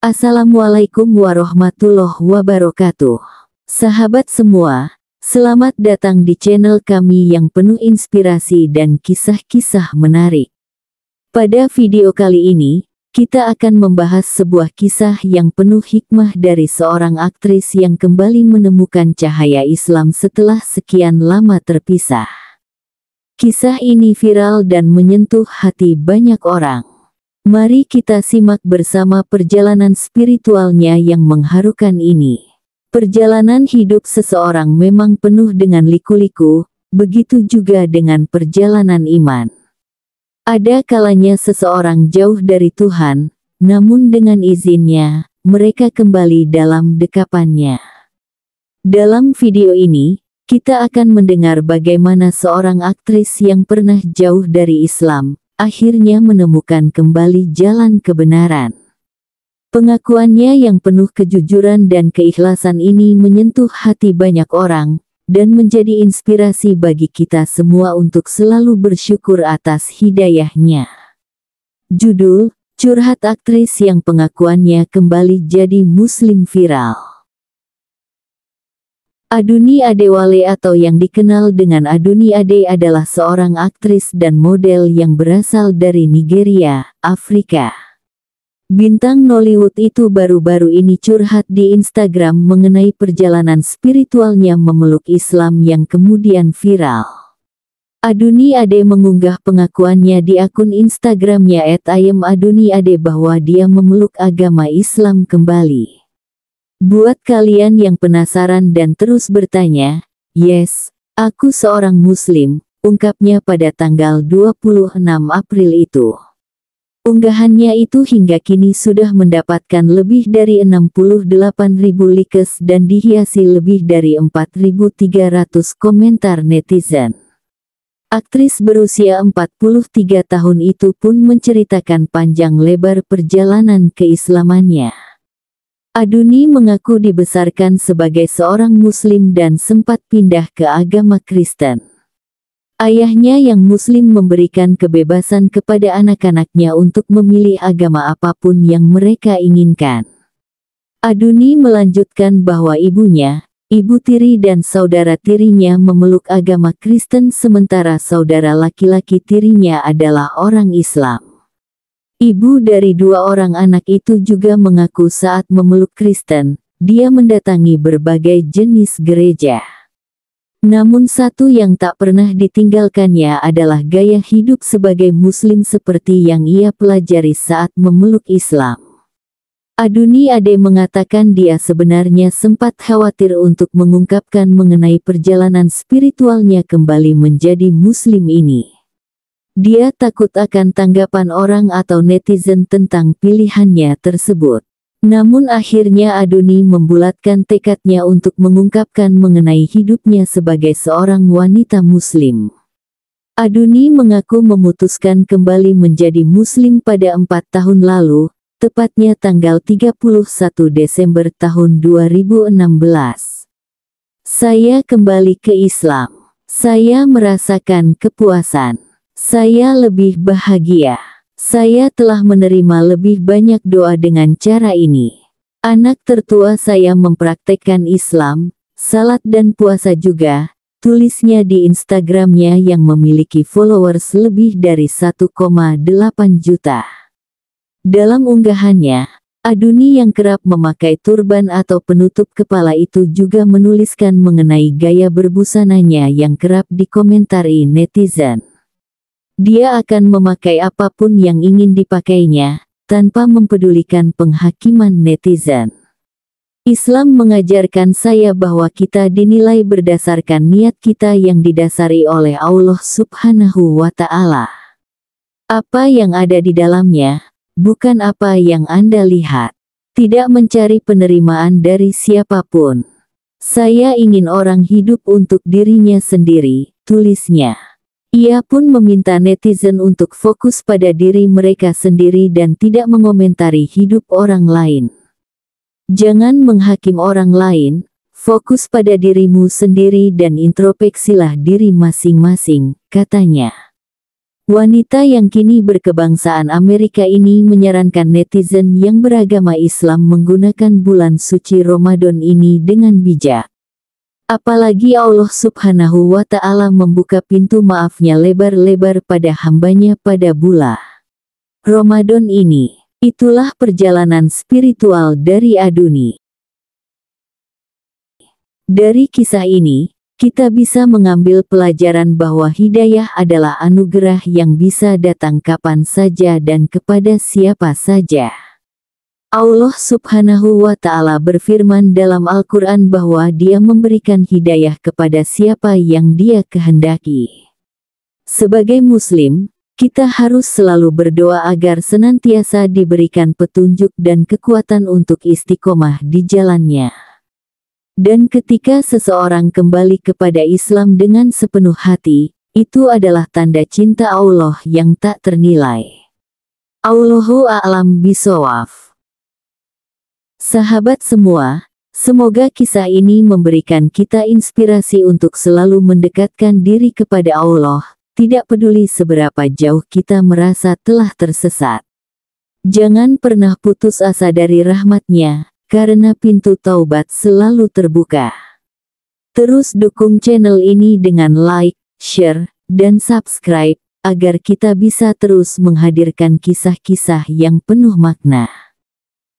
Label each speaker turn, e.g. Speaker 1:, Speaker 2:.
Speaker 1: Assalamualaikum warahmatullahi wabarakatuh. Sahabat semua, selamat datang di channel kami yang penuh inspirasi dan kisah-kisah menarik. Pada video kali ini, kita akan membahas sebuah kisah yang penuh hikmah dari seorang aktris yang kembali menemukan cahaya Islam setelah sekian lama terpisah. Kisah ini viral dan menyentuh hati banyak orang. Mari kita simak bersama perjalanan spiritualnya yang mengharukan ini. Perjalanan hidup seseorang memang penuh dengan liku-liku, begitu juga dengan perjalanan iman. Ada kalanya seseorang jauh dari Tuhan, namun dengan izinnya, mereka kembali dalam dekapannya. Dalam video ini, kita akan mendengar bagaimana seorang aktris yang pernah jauh dari Islam, akhirnya menemukan kembali jalan kebenaran. Pengakuannya yang penuh kejujuran dan keikhlasan ini menyentuh hati banyak orang, dan menjadi inspirasi bagi kita semua untuk selalu bersyukur atas hidayahnya. Judul, Curhat Aktris yang pengakuannya kembali jadi muslim viral. Aduni Adewale atau yang dikenal dengan Aduni Ade adalah seorang aktris dan model yang berasal dari Nigeria, Afrika. Bintang Nollywood itu baru-baru ini curhat di Instagram mengenai perjalanan spiritualnya memeluk Islam yang kemudian viral. Aduni Ade mengunggah pengakuannya di akun Instagramnya @imaduniade bahwa dia memeluk agama Islam kembali. Buat kalian yang penasaran dan terus bertanya, yes, aku seorang muslim, ungkapnya pada tanggal 26 April itu. Unggahannya itu hingga kini sudah mendapatkan lebih dari ribu likes dan dihiasi lebih dari 4.300 komentar netizen. Aktris berusia 43 tahun itu pun menceritakan panjang lebar perjalanan keislamannya. Aduni mengaku dibesarkan sebagai seorang Muslim dan sempat pindah ke agama Kristen. Ayahnya yang Muslim memberikan kebebasan kepada anak-anaknya untuk memilih agama apapun yang mereka inginkan. Aduni melanjutkan bahwa ibunya, ibu tiri dan saudara tirinya memeluk agama Kristen sementara saudara laki-laki tirinya adalah orang Islam. Ibu dari dua orang anak itu juga mengaku saat memeluk Kristen, dia mendatangi berbagai jenis gereja. Namun satu yang tak pernah ditinggalkannya adalah gaya hidup sebagai muslim seperti yang ia pelajari saat memeluk Islam. Aduni Ade mengatakan dia sebenarnya sempat khawatir untuk mengungkapkan mengenai perjalanan spiritualnya kembali menjadi muslim ini. Dia takut akan tanggapan orang atau netizen tentang pilihannya tersebut. Namun akhirnya Aduni membulatkan tekadnya untuk mengungkapkan mengenai hidupnya sebagai seorang wanita muslim. Aduni mengaku memutuskan kembali menjadi muslim pada empat tahun lalu, tepatnya tanggal 31 Desember tahun 2016. Saya kembali ke Islam. Saya merasakan kepuasan. Saya lebih bahagia. Saya telah menerima lebih banyak doa dengan cara ini. Anak tertua saya mempraktekkan Islam, salat dan puasa juga, tulisnya di Instagramnya yang memiliki followers lebih dari 1,8 juta. Dalam unggahannya, Aduni yang kerap memakai turban atau penutup kepala itu juga menuliskan mengenai gaya berbusananya yang kerap dikomentari netizen. Dia akan memakai apapun yang ingin dipakainya, tanpa mempedulikan penghakiman netizen. Islam mengajarkan saya bahwa kita dinilai berdasarkan niat kita yang didasari oleh Allah Subhanahu wa Ta'ala. Apa yang ada di dalamnya, bukan apa yang Anda lihat. Tidak mencari penerimaan dari siapapun. Saya ingin orang hidup untuk dirinya sendiri, tulisnya. Ia pun meminta netizen untuk fokus pada diri mereka sendiri dan tidak mengomentari hidup orang lain. Jangan menghakim orang lain, fokus pada dirimu sendiri dan introspeksilah diri masing-masing, katanya. Wanita yang kini berkebangsaan Amerika ini menyarankan netizen yang beragama Islam menggunakan bulan suci Ramadan ini dengan bijak. Apalagi Allah subhanahu wa ta'ala membuka pintu maafnya lebar-lebar pada hambanya pada bulan Ramadan ini. Itulah perjalanan spiritual dari Aduni. Dari kisah ini, kita bisa mengambil pelajaran bahwa hidayah adalah anugerah yang bisa datang kapan saja dan kepada siapa saja. Allah subhanahu wa ta'ala berfirman dalam Al-Quran bahwa dia memberikan hidayah kepada siapa yang dia kehendaki. Sebagai muslim, kita harus selalu berdoa agar senantiasa diberikan petunjuk dan kekuatan untuk istiqomah di jalannya. Dan ketika seseorang kembali kepada Islam dengan sepenuh hati, itu adalah tanda cinta Allah yang tak ternilai. Allahu a'lam bisawaf. Sahabat semua, semoga kisah ini memberikan kita inspirasi untuk selalu mendekatkan diri kepada Allah, tidak peduli seberapa jauh kita merasa telah tersesat. Jangan pernah putus asa dari rahmatnya, karena pintu taubat selalu terbuka. Terus dukung channel ini dengan like, share, dan subscribe, agar kita bisa terus menghadirkan kisah-kisah yang penuh makna.